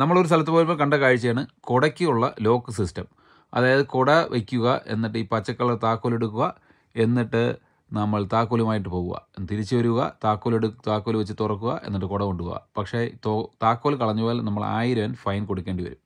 നമ്മളൊരു സ്ഥലത്ത് പോയപ്പോൾ കണ്ട കാഴ്ചയാണ് കുടയ്ക്കുള്ള ലോക്ക് സിസ്റ്റം അതായത് കുട വയ്ക്കുക എന്നിട്ട് ഈ പച്ചക്കളർ താക്കോലെടുക്കുക എന്നിട്ട് നമ്മൾ താക്കോലുമായിട്ട് പോവുക തിരിച്ചു വരിക താക്കോലെടു താക്കോൽ വെച്ച് തുറക്കുക എന്നിട്ട് കുട കൊണ്ടുപോവുക പക്ഷേ താക്കോൽ കളഞ്ഞു പോയാൽ നമ്മൾ ആയിരം ഫൈൻ കൊടുക്കേണ്ടി വരും